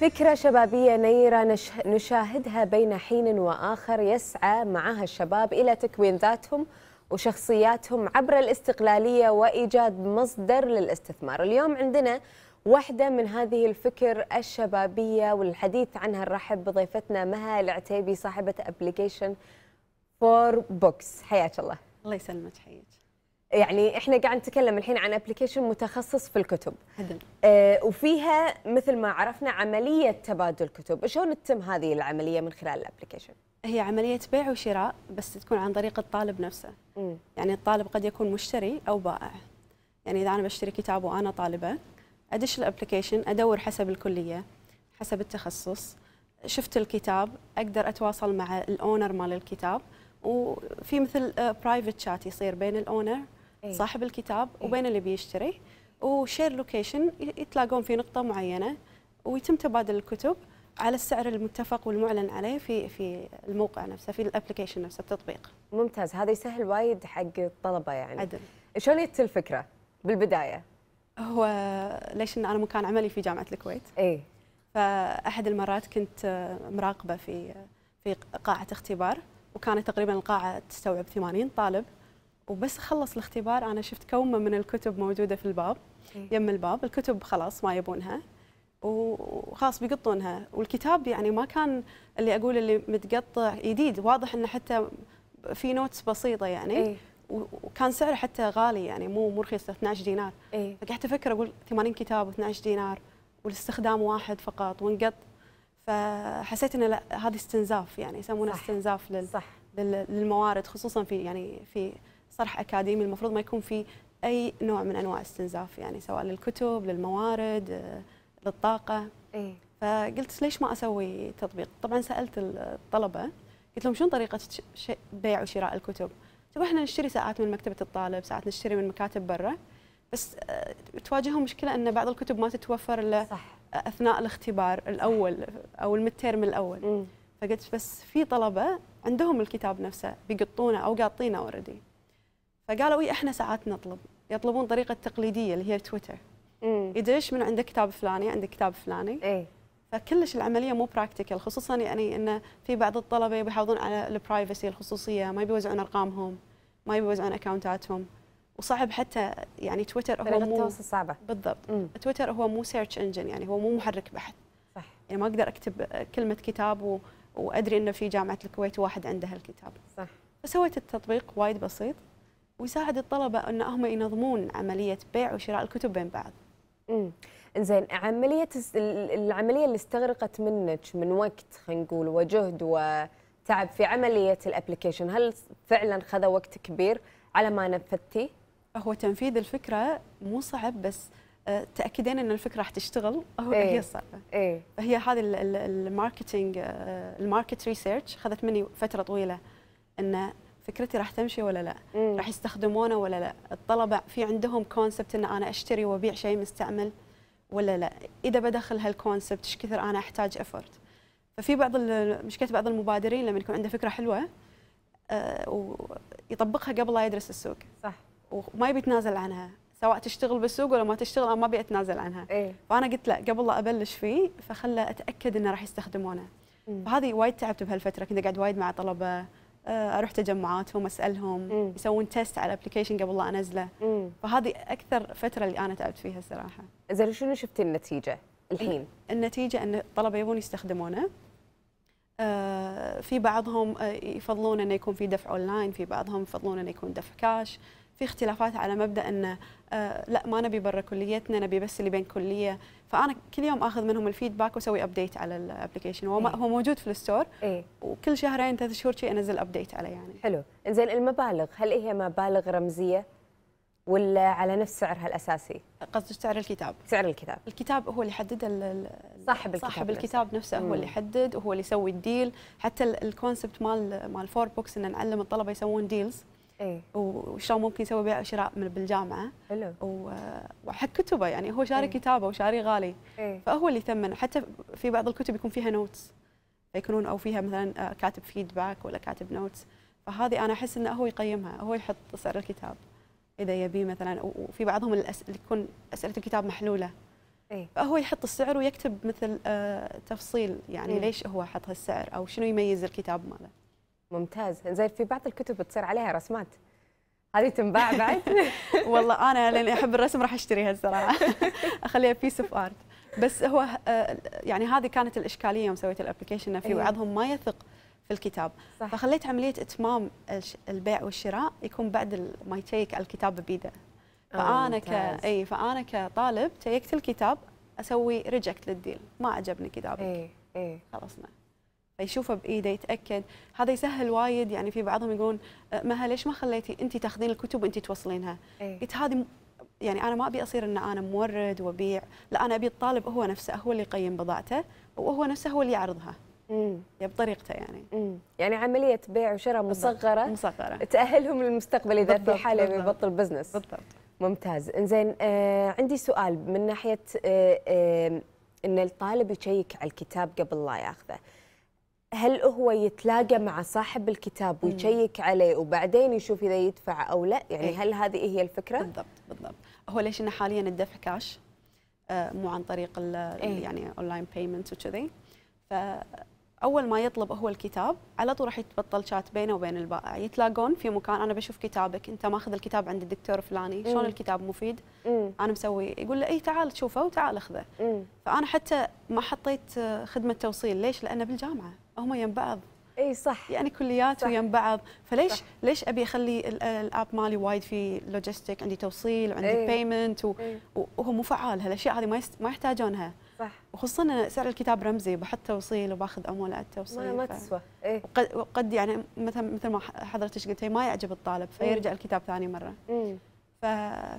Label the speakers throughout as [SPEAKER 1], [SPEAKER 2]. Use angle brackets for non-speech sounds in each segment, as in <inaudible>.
[SPEAKER 1] فكرة شبابية نيرة نشاهدها بين حين وآخر يسعى معها الشباب إلى تكوين ذاتهم وشخصياتهم عبر الاستقلالية وإيجاد مصدر للاستثمار اليوم عندنا واحدة من هذه الفكر الشبابية والحديث عنها نرحب بضيفتنا مها العتيبي صاحبة أبليكيشن فور بوكس حياك الله الله يسلمك حياك يعني احنا قاعد نتكلم الحين عن ابلكيشن متخصص في الكتب آه وفيها مثل ما عرفنا عمليه تبادل كتب شلون تتم هذه العمليه من خلال الابلكيشن هي
[SPEAKER 2] عمليه بيع وشراء بس تكون عن طريق الطالب نفسه م. يعني الطالب قد يكون مشتري او بائع يعني اذا انا بشتري كتاب وانا طالبه ادش الابلكيشن ادور حسب الكليه حسب التخصص شفت الكتاب اقدر اتواصل مع الاونر مال الكتاب وفي مثل برايفت آه، شات يصير بين الاونر إيه. صاحب الكتاب إيه. وبين اللي بيشتري وشير لوكيشن يتلاقون في نقطه معينه ويتم تبادل الكتب على السعر المتفق والمعلن عليه في في الموقع نفسه في الابلكيشن نفسه التطبيق ممتاز هذا يسهل وايد حق الطلبه
[SPEAKER 1] يعني عدل شلون جت الفكره
[SPEAKER 2] بالبدايه هو ليش ان انا مكان عملي في جامعه الكويت اي فاحد المرات كنت مراقبه في في قاعه اختبار وكانت تقريبا القاعه تستوعب 80 طالب وبس خلص الاختبار انا شفت كومه من الكتب موجوده في الباب إيه. يم الباب الكتب خلاص ما يبونها وخلاص بيقطونها والكتاب يعني ما كان اللي اقول اللي متقطع جديد واضح انه حتى في نوتس بسيطه يعني إيه؟ وكان سعره حتى غالي يعني مو مو رخيص 12 دينار إيه؟ فقعدت افكر اقول 80 كتاب و 12 دينار والاستخدام واحد فقط وانقط فحسيت انه لا هذه استنزاف يعني يسمونه استنزاف لل صح. للموارد خصوصا في يعني في صرح اكاديمي المفروض ما يكون في اي نوع من انواع استنزاف يعني سواء للكتب للموارد آه، للطاقه اي فقلت ليش ما اسوي تطبيق طبعا سالت الطلبه قلت لهم شنو طريقه بيع وشراء الكتب تقول احنا نشتري ساعات من مكتبه الطالب ساعات نشتري من مكاتب برا بس آه، تواجههم مشكله ان بعض الكتب ما تتوفر الا اثناء الاختبار الاول او المترم الاول م. فقلت بس في طلبه عندهم الكتاب نفسه بيقطونه او قاطينه اوريدي فقالوا إيه احنا ساعات نطلب يطلبون طريقه تقليديه اللي هي تويتر يدش من عندك كتاب فلاني عندك كتاب فلاني ايه فكلش العمليه مو براكتيكال خصوصا يعني انه في بعض الطلبه يبي يحافظون على البرايفسي الخصوصيه ما يبي يوزعون ارقامهم ما يبي يوزعون اكونتاتهم وصعب حتى يعني تويتر هو مو التواصل صعبه بالضبط مم. تويتر هو مو سيرش انجن يعني هو مو محرك بحث صح يعني ما اقدر اكتب كلمه كتاب و... وادري انه في جامعه الكويت واحد عنده هالكتاب صح فسويت التطبيق وايد بسيط ويساعد الطلبه ان هم
[SPEAKER 1] ينظمون عمليه بيع وشراء الكتب بين بعض. امم زين عمليه العمليه اللي استغرقت منك من وقت خلينا نقول وجهد وتعب في عمليه الابلكيشن هل فعلا خذ وقت كبير على ما نفذتي؟ هو تنفيذ الفكره مو صعب بس آه، تاكدين ان الفكره راح تشتغل هو إيه؟ هي الصعبه
[SPEAKER 2] إيه؟ هي هذه الماركتينج الماركت ريسيرش خذت مني فتره طويله انه فكرتي راح تمشي ولا لا راح يستخدمونه ولا لا الطلبه في عندهم كونسبت ان انا اشتري وابيع شيء مستعمل ولا لا اذا بدخل هالكونسبت ايش كثر انا احتاج افورت ففي بعض مشكله بعض المبادرين لما يكون عنده فكره حلوه آه، ويطبقها قبل لا يدرس السوق صح وما يبي يتنازل عنها سواء تشتغل بالسوق ولا ما تشتغل انا ما ابي اتنازل عنها إيه؟ فانا قلت لا قبل لا ابلش فيه فخله اتاكد انه راح يستخدمونه فهذه وايد تعبت بهالفتره كنت قاعد وايد مع طلبه آه، اروح تجمعاتهم اسالهم مم. يسوون تيست على الابلكيشن قبل لا انزله فهذه اكثر فتره اللي انا تعبت فيها الصراحه
[SPEAKER 1] زين شنو شفتي النتيجه الحين
[SPEAKER 2] النتيجه ان الطلبه يبون يستخدمونه آه، في بعضهم آه، يفضلون انه يكون في دفع اونلاين في بعضهم يفضلون انه يكون دفع كاش في اختلافات على مبدا انه آه، لا ما نبي برا كليتنا نبي بس اللي بين كليه فانا كل يوم اخذ منهم الفيدباك واسوي ابديت على الابلكيشن هو إيه. هو موجود في الستور إيه. وكل شهرين ثلاث شهور
[SPEAKER 1] شي انزل ابديت عليه يعني حلو انزين المبالغ هل هي مبالغ رمزيه ولا على نفس سعرها الاساسي قصدك سعر الكتاب سعر الكتاب الكتاب هو اللي يحدد
[SPEAKER 2] صاحب الكتاب صاحب الكتاب نفسه هو اللي يحدد وهو اللي يسوي الديل حتى الكونسبت مال مال فور بوكس ان نعلم الطلبه يسوون ديلز ايه وشلون ممكن يسوي بيع وشراء بالجامعه حلو وحق كتبه يعني هو شاري ايه؟ كتابه وشاري غالي ايه؟ فهو اللي يثمن حتى في بعض الكتب يكون فيها نوتس يكونون او فيها مثلا آه، كاتب فيدباك ولا كاتب نوتس فهذه انا احس انه هو يقيمها هو يحط سعر الكتاب اذا يبي مثلا وفي بعضهم اللي يكون اسئله الكتاب محلوله إيه؟ فهو يحط السعر ويكتب مثل آه، تفصيل يعني إيه؟ ليش هو حط هالسعر او شنو يميز الكتاب ماله
[SPEAKER 1] ممتاز زين في بعض الكتب تصير عليها رسمات هذه تنباع <laughs> بعد <laughs> والله انا لاني احب الرسم راح اشتريها الصراحه <laughs> اخليها بيس اوف ارت بس هو
[SPEAKER 2] آه، يعني هذه كانت الاشكاليه يوم سويت الابلكيشن انه في إيه؟ بعضهم ما يثق في الكتاب صح. فخليت عمليه اتمام البيع والشراء يكون بعد ما يشيك الكتاب بايده فانا ك اي فانا كطالب تيكت الكتاب اسوي ريجكت للديل ما عجبني كتابك اي اي خلصنا فيشوفه بايده يتاكد هذا يسهل وايد يعني في بعضهم يقولون أه، مها ليش ما خليتي انت تاخذين الكتب وانت توصلينها إيه؟ قلت هذه يعني انا ما ابي اصير ان انا مورد وبيع لا انا ابي الطالب هو نفسه هو اللي
[SPEAKER 1] يقيم بضاعته وهو نفسه هو اللي يعرضها امم بطريقته يعني مم. يعني عمليه بيع وشراء مصغره مصغره تاهلهم للمستقبل اذا في حاله يبطل بزنس بالضبط ممتاز انزين آه عندي سؤال من ناحيه آه آه ان الطالب يشيك على الكتاب قبل لا ياخذه هل هو يتلاقى مع صاحب الكتاب ويشيك عليه وبعدين يشوف اذا يدفع او لا يعني إيه. هل هذه هي الفكره بالضبط بالضبط هو ليش انه حاليا الدفع كاش آه، مو عن طريق إيه. يعني
[SPEAKER 2] اونلاين بيمنت وكذي ف اول ما يطلب هو الكتاب على طول راح يتبطل شات بينه وبين البائع يتلاقون في مكان انا بشوف كتابك انت ماخذ الكتاب عند الدكتور فلاني شلون الكتاب مفيد مم. انا مسوي يقول له اي تعال تشوفه وتعال اخذه فانا حتى ما حطيت خدمه توصيل ليش لانه بالجامعه هم يم بعض اي صح يعني كليات ويم بعض فليش صح. ليش ابي اخلي الاب مالي وايد في لوجيستيك عندي توصيل وعندي بيمنت وهو مو فعال هالاشياء هذه ما ما يحتاجونها صح وخصوصا سعر الكتاب رمزي بحط توصيل وباخذ اموال التوصيل ما, ما تسوى إيه؟ وقد, وقد يعني مثلا مثل ما حضرتك قلتي ما يعجب الطالب فيرجع الكتاب ثاني مره ف...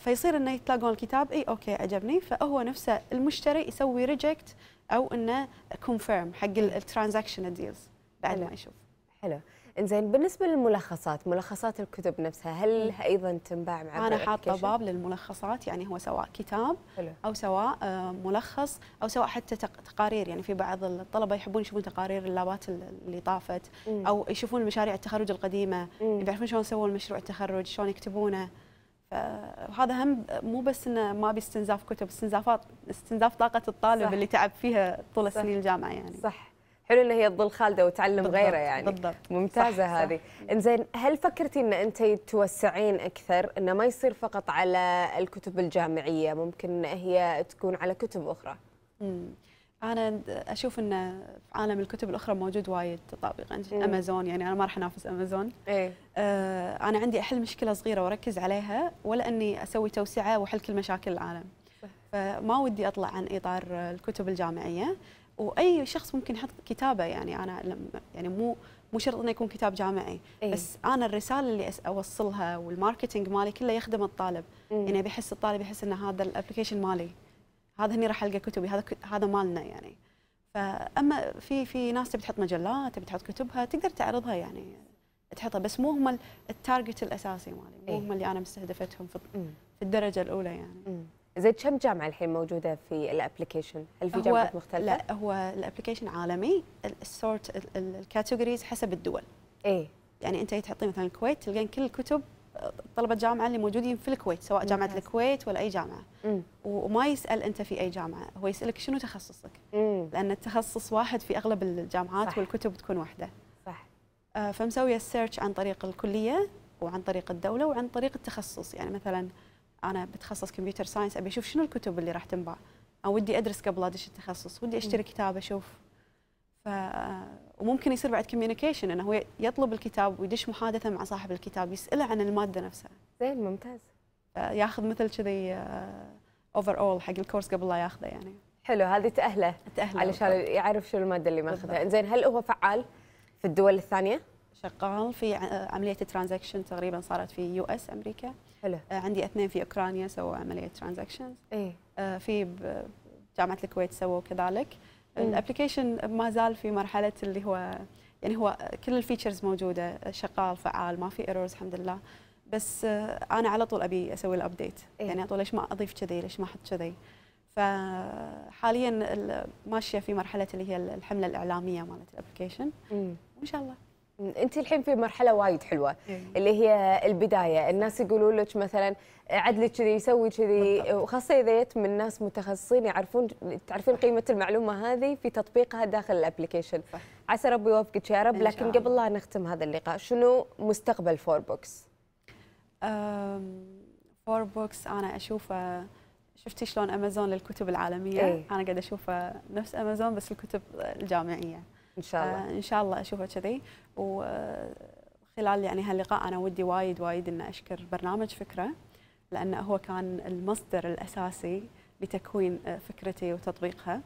[SPEAKER 2] فيصير انه يتلاقون الكتاب اي اوكي عجبني فهو نفسه المشتري يسوي ريجكت
[SPEAKER 1] او انه كونفيرم حق الترانزاكشن ديلز بعد حلو. ما يشوف حلو انزين بالنسبه للملخصات ملخصات الكتب نفسها هل ايضا تنباع مع انا حاطه باب للملخصات يعني هو سواء كتاب حلو. او سواء آه، ملخص او سواء حتى
[SPEAKER 2] تقارير يعني في بعض الطلبه يحبون يشوفون تقارير اللابات اللي طافت او يشوفون مشاريع التخرج القديمه يعرفون شلون سووا المشروع التخرج شلون يكتبونه فهذا هم مو بس انه ما بيستنزاف كتب استنزافات استنزاف طاقه الطالب صح. اللي تعب
[SPEAKER 1] فيها طول سنين الجامعه يعني صح حلو ان هي تظل خالده وتعلم بالضبط غيره يعني بالضبط ممتازه صح هذه صح. انزين هل فكرتي ان انت توسعين اكثر انه ما يصير فقط على الكتب الجامعيه ممكن هي تكون على كتب اخرى
[SPEAKER 2] مم. انا اشوف ان في عالم الكتب الاخرى موجود وايد تطابق امازون يعني انا ما راح انافس امازون إيه؟ آه انا عندي احل مشكله صغيره واركز عليها ولا اني اسوي توسعه واحل كل مشاكل العالم فما ودي اطلع عن اطار الكتب الجامعيه واي شخص ممكن يحط كتابه يعني انا يعني مو مو شرط انه يكون كتاب جامعي إيه؟ بس انا الرساله اللي اوصلها والماركتينج مالي كله يخدم الطالب مم. إيه. يعني بيحس الطالب يحس ان هذا الابلكيشن مالي هذا هني راح القى كتبي هذا هذا مالنا يعني فاما في في ناس تبي تحط مجلات تبي تحط كتبها تقدر تعرضها يعني تحطها بس مو هم التارجت الاساسي مالي مو إيه. هم اللي انا مستهدفتهم في, إيه.
[SPEAKER 1] في الدرجه الاولى يعني مم. زي كم جامعه الحين موجوده في الابلكيشن؟ هل في جامعات مختلفه؟ لا
[SPEAKER 2] هو الابلكيشن عالمي السورت
[SPEAKER 1] الكاتيجوريز حسب الدول.
[SPEAKER 2] ايه يعني انت تحطي مثلا الكويت تلقين كل الكتب طلبه جامعه اللي موجودين في الكويت سواء جامعه ممتاز. الكويت ولا اي جامعه مم. وما يسال انت في اي جامعه هو يسالك شنو تخصصك مم. لان التخصص واحد في اغلب الجامعات صح. والكتب تكون واحده صح آه فمسويه السيرش عن طريق الكليه وعن طريق الدوله وعن طريق التخصص يعني مثلا انا بتخصص كمبيوتر ساينس ابي اشوف شنو الكتب اللي راح تنباع او ودي ادرس قبل ادش التخصص ودي اشتري كتاب اشوف ف وممكن يصير بعد كوميونيكيشن انه هو يطلب الكتاب ويدش محادثه مع صاحب الكتاب يساله عن الماده نفسها
[SPEAKER 1] زين ممتاز آه، ياخذ مثل كذي اوفر آه، اول حق الكورس قبل لا ياخذه يعني حلو هذه تاهله تاهله علشان بالضبط. يعرف شو الماده اللي ماخذها زين هل هو فعال في الدول الثانيه شغال في آه، عمليه الترانزكشن تقريبا صارت في يو اس امريكا حلو. آه، عندي اثنين في
[SPEAKER 2] اوكرانيا سووا عمليه ترانزكشن ايه آه، في جامعه الكويت سووا كذلك إيه. الابلكيشن ما زال في مرحله اللي هو يعني هو كل الفيتشرز موجوده شغال فعال ما في ايرورز الحمد لله بس آه، انا على طول ابي اسوي الابديت إيه؟ يعني على طول ليش ما اضيف كذي ليش ما احط كذي فحاليا ماشيه في مرحله اللي هي
[SPEAKER 1] الحمله الاعلاميه مالت الابلكيشن وان شاء الله انت الحين في مرحله وايد حلوه إيه. اللي هي البدايه الناس يقولوا لك مثلا عدلي كذي يسوي كذي وخاصه اذا جت من ناس متخصصين يعرفون تعرفين قيمه المعلومه هذه في تطبيقها داخل الابلكيشن عسى ربي يوفقك يا رب لكن قبل لا نختم هذا اللقاء شنو مستقبل فور بوكس فور بوكس
[SPEAKER 2] انا اشوفه شفتي شلون امازون للكتب العالميه ايه؟ انا قاعده اشوفه نفس امازون بس الكتب الجامعيه ان شاء الله آه، ان شاء الله اشوفك كذي وخلال يعني هاللقاء انا ودي وايد وايد ان اشكر برنامج فكره لانه هو كان المصدر الاساسي لتكوين آه، فكرتي وتطبيقها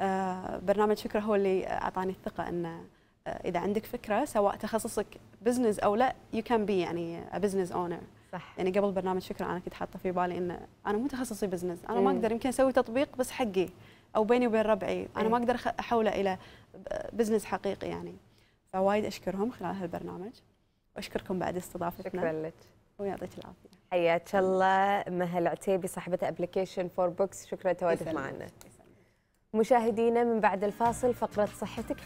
[SPEAKER 2] آه، برنامج فكره هو اللي اعطاني الثقه انه اذا عندك فكره سواء تخصصك بزنس او لا يو كان بي يعني بزنس اونر صح يعني قبل برنامج شكرا انا كنت حاطه في بالي ان انا مو تخصصي بزنس انا ما إيه. اقدر يمكن اسوي تطبيق بس حقي او بيني وبين ربعي انا إيه. ما اقدر احوله الى بزنس حقيقي يعني فوايد اشكرهم خلال هالبرنامج واشكركم بعد استضافتنا شكرا لك ويعطيك العافيه
[SPEAKER 1] حياك الله مها العتيبي صاحبه ابلكيشن فور بوكس شكرا تواجدك معنا مشاهدينا من بعد الفاصل فقره صحتك